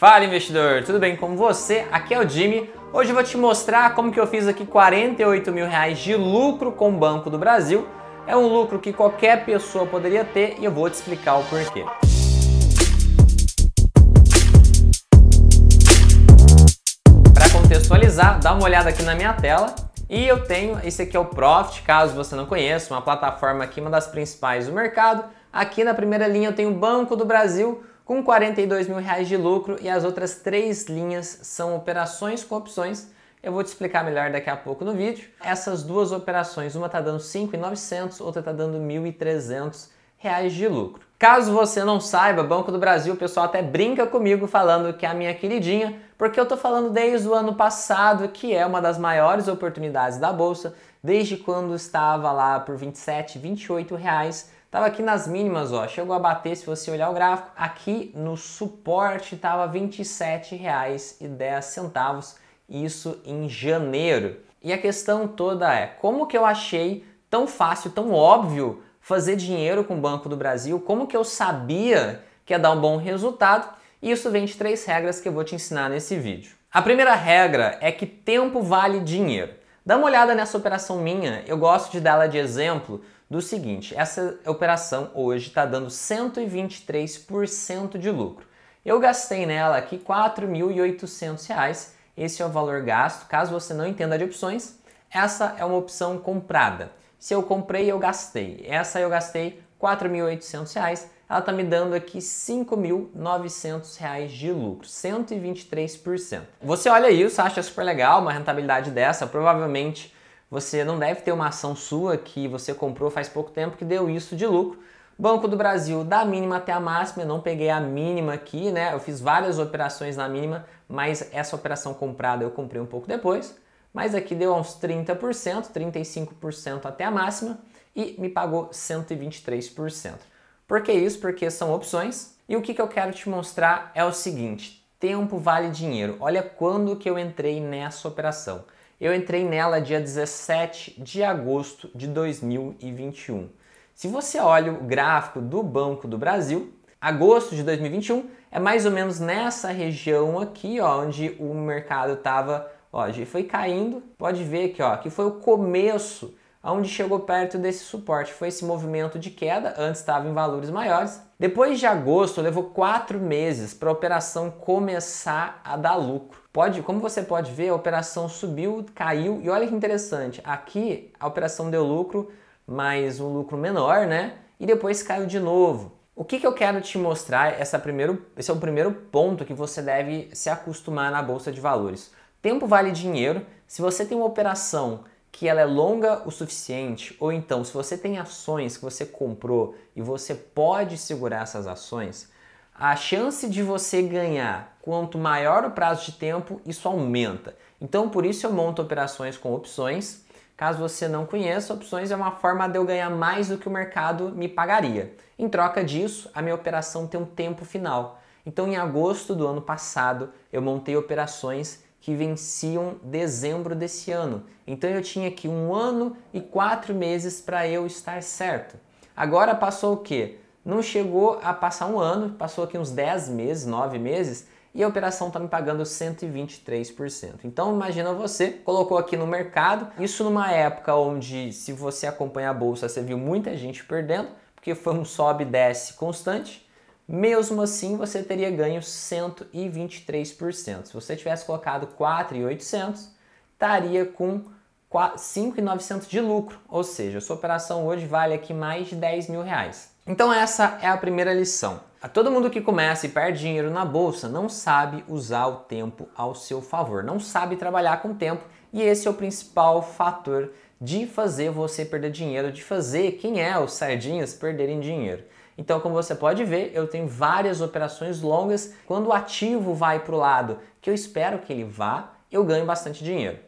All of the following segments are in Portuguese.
Fala investidor, tudo bem com você? Aqui é o Jimmy. Hoje eu vou te mostrar como que eu fiz aqui 48 mil reais de lucro com o Banco do Brasil. É um lucro que qualquer pessoa poderia ter e eu vou te explicar o porquê. Para contextualizar, dá uma olhada aqui na minha tela. E eu tenho, esse aqui é o Profit, caso você não conheça, uma plataforma aqui, uma das principais do mercado. Aqui na primeira linha eu tenho o Banco do Brasil, com 42 mil reais de lucro e as outras três linhas são operações com opções. Eu vou te explicar melhor daqui a pouco no vídeo. Essas duas operações, uma está dando 5.900, outra está dando 1.300 reais de lucro. Caso você não saiba, Banco do Brasil, o pessoal até brinca comigo falando que é a minha queridinha, porque eu estou falando desde o ano passado que é uma das maiores oportunidades da bolsa, desde quando estava lá por 27, 28 reais Tava aqui nas mínimas, ó, chegou a bater se você olhar o gráfico. Aqui no suporte tava R$ 27,10, isso em janeiro. E a questão toda é, como que eu achei tão fácil, tão óbvio fazer dinheiro com o Banco do Brasil? Como que eu sabia que ia dar um bom resultado? E isso vem de três regras que eu vou te ensinar nesse vídeo. A primeira regra é que tempo vale dinheiro. Dá uma olhada nessa operação minha, eu gosto de dar ela de exemplo, do seguinte: essa operação hoje está dando 123% de lucro. Eu gastei nela aqui R$ reais Esse é o valor gasto. Caso você não entenda de opções, essa é uma opção comprada. Se eu comprei, eu gastei. Essa eu gastei R$ reais Ela está me dando aqui R$ 5.900 de lucro, 123%. Você olha isso, acha super legal uma rentabilidade dessa, provavelmente você não deve ter uma ação sua que você comprou faz pouco tempo que deu isso de lucro. Banco do Brasil, da mínima até a máxima, eu não peguei a mínima aqui, né? Eu fiz várias operações na mínima, mas essa operação comprada eu comprei um pouco depois. Mas aqui deu uns 30%, 35% até a máxima e me pagou 123%. Por que isso? Porque são opções. E o que, que eu quero te mostrar é o seguinte: tempo vale dinheiro. Olha quando que eu entrei nessa operação. Eu entrei nela dia 17 de agosto de 2021. Se você olha o gráfico do Banco do Brasil, agosto de 2021 é mais ou menos nessa região aqui, ó, onde o mercado estava, ó, foi caindo. Pode ver aqui, ó, que foi o começo onde chegou perto desse suporte. Foi esse movimento de queda, antes estava em valores maiores. Depois de agosto, levou quatro meses para a operação começar a dar lucro. Pode, como você pode ver, a operação subiu, caiu e olha que interessante. Aqui a operação deu lucro, mas um lucro menor, né? E depois caiu de novo. O que, que eu quero te mostrar? Essa primeiro, esse é o primeiro ponto que você deve se acostumar na bolsa de valores. Tempo vale dinheiro. Se você tem uma operação que ela é longa o suficiente, ou então se você tem ações que você comprou e você pode segurar essas ações, a chance de você ganhar, quanto maior o prazo de tempo, isso aumenta. Então, por isso eu monto operações com opções. Caso você não conheça, opções é uma forma de eu ganhar mais do que o mercado me pagaria. Em troca disso, a minha operação tem um tempo final. Então, em agosto do ano passado, eu montei operações que venciam dezembro desse ano. Então, eu tinha aqui um ano e quatro meses para eu estar certo. Agora passou o quê? Não chegou a passar um ano, passou aqui uns 10 meses, 9 meses, e a operação está me pagando 123%. Então imagina você, colocou aqui no mercado, isso numa época onde se você acompanha a bolsa, você viu muita gente perdendo, porque foi um sobe e desce constante. Mesmo assim, você teria ganho 123%. Se você tivesse colocado 4,800, estaria com 5,900 de lucro. Ou seja, sua operação hoje vale aqui mais de 10 mil reais. Então essa é a primeira lição. A todo mundo que começa e perde dinheiro na bolsa não sabe usar o tempo ao seu favor, não sabe trabalhar com o tempo e esse é o principal fator de fazer você perder dinheiro, de fazer quem é os sardinhas perderem dinheiro. Então, como você pode ver, eu tenho várias operações longas. Quando o ativo vai para o lado que eu espero que ele vá, eu ganho bastante dinheiro.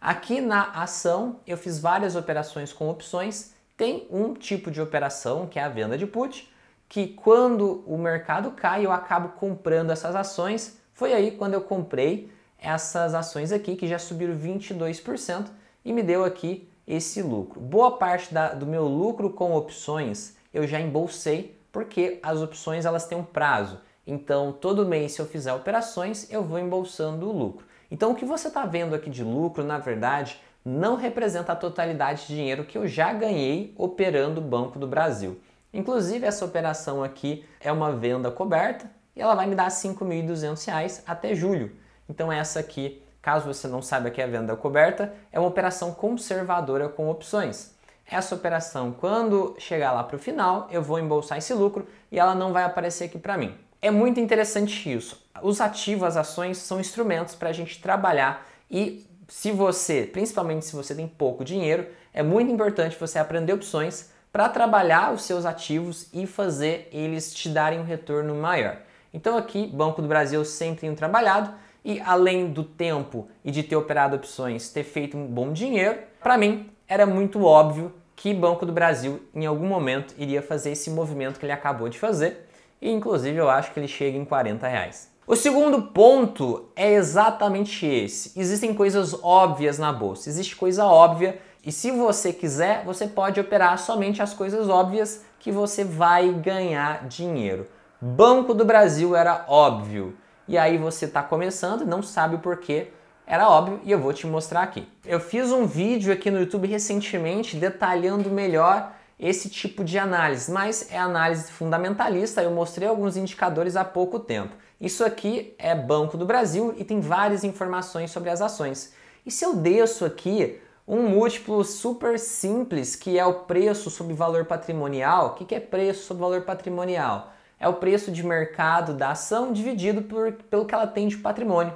Aqui na ação, eu fiz várias operações com opções tem um tipo de operação, que é a venda de put, que quando o mercado cai, eu acabo comprando essas ações. Foi aí quando eu comprei essas ações aqui, que já subiram 22% e me deu aqui esse lucro. Boa parte da, do meu lucro com opções eu já embolsei, porque as opções elas têm um prazo. Então, todo mês, se eu fizer operações, eu vou embolsando o lucro. Então, o que você está vendo aqui de lucro, na verdade, não representa a totalidade de dinheiro que eu já ganhei operando o Banco do Brasil. Inclusive, essa operação aqui é uma venda coberta e ela vai me dar R$ 5.200 até julho. Então, essa aqui, caso você não saiba que é a venda coberta, é uma operação conservadora com opções. Essa operação, quando chegar lá para o final, eu vou embolsar esse lucro e ela não vai aparecer aqui para mim. É muito interessante isso. Os ativos, as ações, são instrumentos para a gente trabalhar e se você, principalmente se você tem pouco dinheiro, é muito importante você aprender opções para trabalhar os seus ativos e fazer eles te darem um retorno maior. Então aqui, Banco do Brasil sempre tem trabalhado e além do tempo e de ter operado opções, ter feito um bom dinheiro, para mim era muito óbvio que Banco do Brasil em algum momento iria fazer esse movimento que ele acabou de fazer e inclusive eu acho que ele chega em 40 reais. O segundo ponto é exatamente esse. Existem coisas óbvias na bolsa, existe coisa óbvia, e se você quiser, você pode operar somente as coisas óbvias que você vai ganhar dinheiro. Banco do Brasil era óbvio. E aí você está começando, e não sabe o porquê, era óbvio e eu vou te mostrar aqui. Eu fiz um vídeo aqui no YouTube recentemente detalhando melhor esse tipo de análise, mas é análise fundamentalista, eu mostrei alguns indicadores há pouco tempo. Isso aqui é Banco do Brasil e tem várias informações sobre as ações. E se eu desço aqui um múltiplo super simples que é o preço sobre valor patrimonial, o que, é preço sobre valor patrimonial? É o preço de mercado da ação dividido por, pelo que ela tem de patrimônio.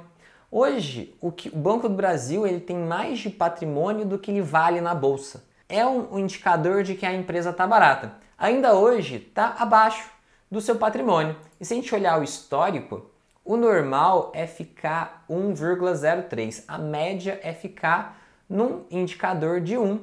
Hoje, o, que, o Banco do Brasil ele tem mais de patrimônio do que ele vale na bolsa. É um, um indicador de que a empresa está barata. Ainda hoje está abaixo do seu patrimônio. E se a gente olhar o histórico, o normal é ficar 1,03, a média é ficar num indicador de 1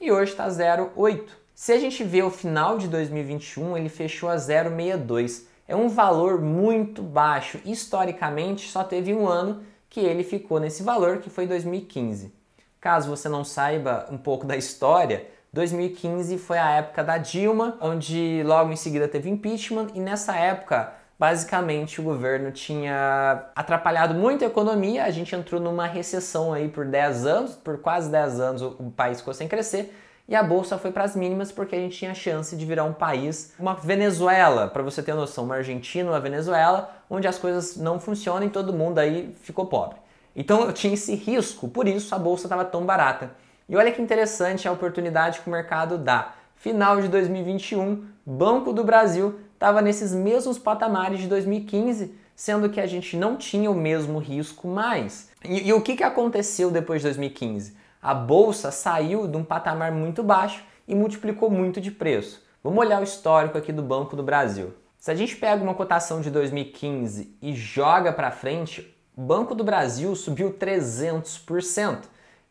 e hoje está 0,8. Se a gente vê o final de 2021, ele fechou a 0,62. É um valor muito baixo. Historicamente, só teve um ano que ele ficou nesse valor, que foi 2015. Caso você não saiba um pouco da história, 2015 foi a época da Dilma, onde logo em seguida teve impeachment, e nessa época basicamente o governo tinha atrapalhado muito a economia, a gente entrou numa recessão aí por 10 anos, por quase 10 anos o país ficou sem crescer. E a bolsa foi para as mínimas porque a gente tinha a chance de virar um país, uma Venezuela, para você ter noção, uma Argentina, uma Venezuela, onde as coisas não funcionam e todo mundo aí ficou pobre. Então eu tinha esse risco, por isso a bolsa estava tão barata. E olha que interessante a oportunidade que o mercado dá. Final de 2021, Banco do Brasil estava nesses mesmos patamares de 2015, sendo que a gente não tinha o mesmo risco mais. E, e o que, que aconteceu depois de 2015? A bolsa saiu de um patamar muito baixo e multiplicou muito de preço. Vamos olhar o histórico aqui do Banco do Brasil. Se a gente pega uma cotação de 2015 e joga para frente, Banco do Brasil subiu 300%.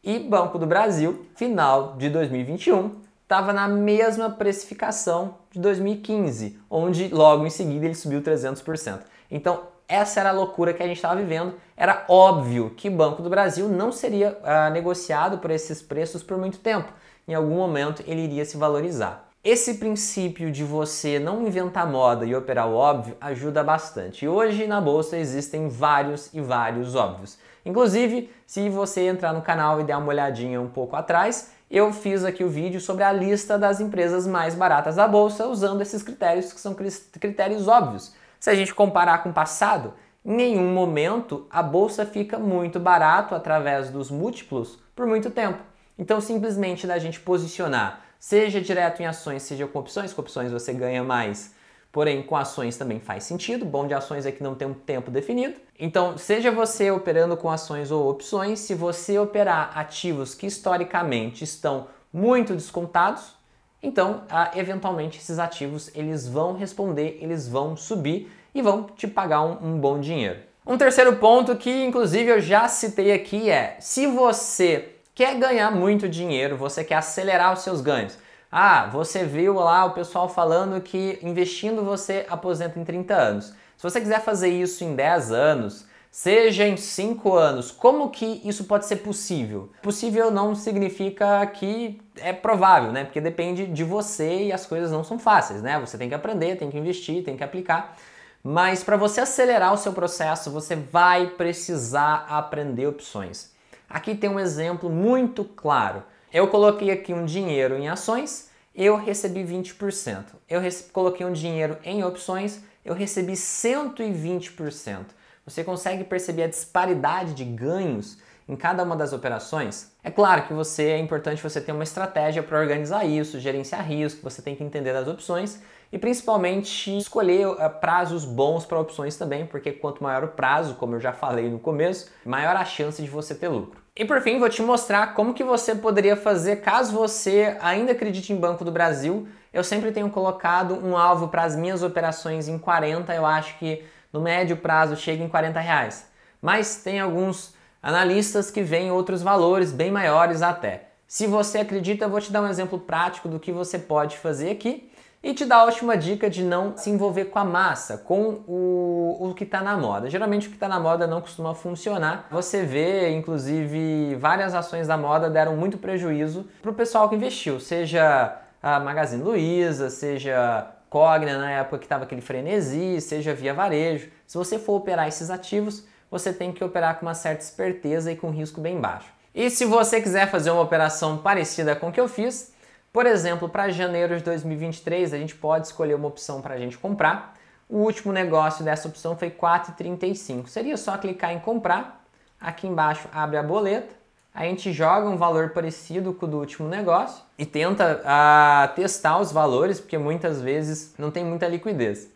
E Banco do Brasil, final de 2021, estava na mesma precificação de 2015, onde logo em seguida ele subiu 300%. Então, essa era a loucura que a gente estava vivendo. Era óbvio que Banco do Brasil não seria ah, negociado por esses preços por muito tempo. Em algum momento ele iria se valorizar. Esse princípio de você não inventar moda e operar o óbvio ajuda bastante. E hoje na bolsa existem vários e vários óbvios. Inclusive, se você entrar no canal e der uma olhadinha um pouco atrás, eu fiz aqui o vídeo sobre a lista das empresas mais baratas da bolsa, usando esses critérios que são critérios óbvios. Se a gente comparar com o passado, em nenhum momento a bolsa fica muito barato através dos múltiplos por muito tempo. Então, simplesmente da gente posicionar, seja direto em ações, seja com opções, com opções você ganha mais Porém, com ações também faz sentido. Bom de ações é que não tem um tempo definido. Então, seja você operando com ações ou opções, se você operar ativos que historicamente estão muito descontados, então, ah, eventualmente, esses ativos eles vão responder, eles vão subir e vão te pagar um, um bom dinheiro. Um terceiro ponto que, inclusive, eu já citei aqui é: se você quer ganhar muito dinheiro, você quer acelerar os seus ganhos, ah, você viu lá o pessoal falando que investindo você aposenta em 30 anos. Se você quiser fazer isso em 10 anos, seja em 5 anos, como que isso pode ser possível? Possível não significa que é provável, né? Porque depende de você e as coisas não são fáceis, né? Você tem que aprender, tem que investir, tem que aplicar. Mas para você acelerar o seu processo, você vai precisar aprender opções. Aqui tem um exemplo muito claro. Eu coloquei aqui um dinheiro em ações, eu recebi 20%. Eu coloquei um dinheiro em opções, eu recebi 120%. Você consegue perceber a disparidade de ganhos em cada uma das operações? É claro que você é importante você ter uma estratégia para organizar isso, gerenciar risco, você tem que entender as opções, e principalmente escolher eh, prazos bons para opções também, porque quanto maior o prazo, como eu já falei no começo, maior a chance de você ter lucro. E por fim, vou te mostrar como que você poderia fazer caso você ainda acredite em Banco do Brasil. Eu sempre tenho colocado um alvo para as minhas operações em 40, eu acho que no médio prazo chega em 40 reais. Mas tem alguns analistas que veem outros valores bem maiores até. Se você acredita, eu vou te dar um exemplo prático do que você pode fazer aqui e te dá a última dica de não se envolver com a massa, com o, o que está na moda. Geralmente o que está na moda não costuma funcionar. Você vê, inclusive, várias ações da moda deram muito prejuízo para o pessoal que investiu, seja a Magazine Luiza, seja Cogna na época que estava aquele frenesi, seja via varejo. Se você for operar esses ativos, você tem que operar com uma certa esperteza e com risco bem baixo. E se você quiser fazer uma operação parecida com o que eu fiz, por exemplo, para janeiro de 2023, a gente pode escolher uma opção para a gente comprar. O último negócio dessa opção foi 4,35. Seria só clicar em comprar. Aqui embaixo abre a boleta. A gente joga um valor parecido com o do último negócio e tenta ah, testar os valores, porque muitas vezes não tem muita liquidez.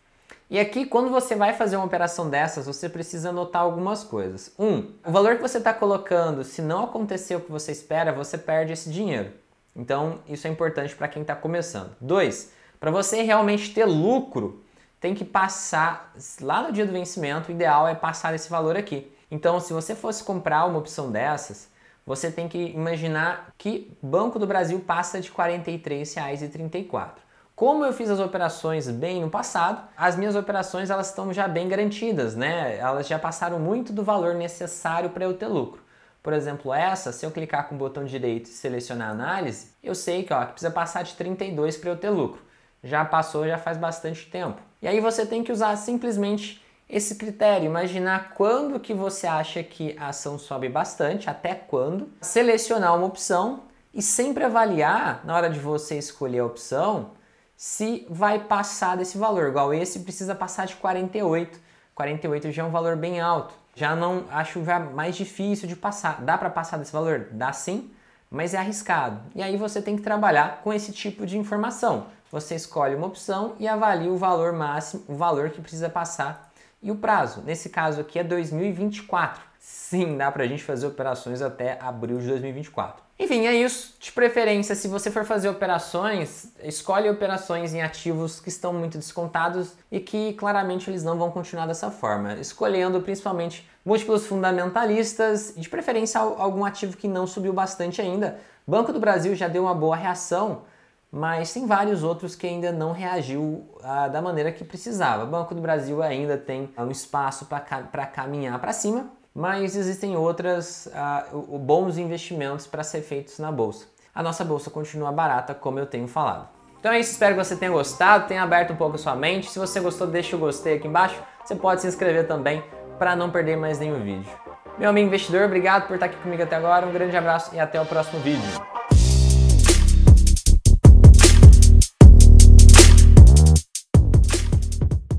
E aqui, quando você vai fazer uma operação dessas, você precisa anotar algumas coisas. Um, o valor que você está colocando, se não acontecer o que você espera, você perde esse dinheiro. Então, isso é importante para quem está começando. Dois, para você realmente ter lucro, tem que passar lá no dia do vencimento, o ideal é passar esse valor aqui. Então, se você fosse comprar uma opção dessas, você tem que imaginar que Banco do Brasil passa de R$ 43,34. Como eu fiz as operações bem no passado, as minhas operações elas estão já bem garantidas, né? Elas já passaram muito do valor necessário para eu ter lucro. Por exemplo, essa, se eu clicar com o botão direito e selecionar análise, eu sei que, ó, que precisa passar de 32 para eu ter lucro. Já passou, já faz bastante tempo. E aí você tem que usar simplesmente esse critério, imaginar quando que você acha que a ação sobe bastante, até quando, selecionar uma opção e sempre avaliar na hora de você escolher a opção se vai passar desse valor, igual esse precisa passar de 48. 48 já é um valor bem alto já não acho já mais difícil de passar. Dá para passar desse valor? Dá sim, mas é arriscado. E aí você tem que trabalhar com esse tipo de informação. Você escolhe uma opção e avalia o valor máximo, o valor que precisa passar e o prazo. Nesse caso aqui é 2024. Sim, dá para a gente fazer operações até abril de 2024. Enfim, é isso. De preferência, se você for fazer operações, escolhe operações em ativos que estão muito descontados e que claramente eles não vão continuar dessa forma, escolhendo principalmente múltiplos fundamentalistas e de preferência algum ativo que não subiu bastante ainda. Banco do Brasil já deu uma boa reação, mas tem vários outros que ainda não reagiu ah, da maneira que precisava. O Banco do Brasil ainda tem um espaço para caminhar para cima, mas existem outras uh, bons investimentos para ser feitos na bolsa. A nossa bolsa continua barata, como eu tenho falado. Então é isso, espero que você tenha gostado, tenha aberto um pouco a sua mente. Se você gostou, deixa o gostei aqui embaixo. Você pode se inscrever também para não perder mais nenhum vídeo. Meu amigo investidor, obrigado por estar aqui comigo até agora. Um grande abraço e até o próximo vídeo.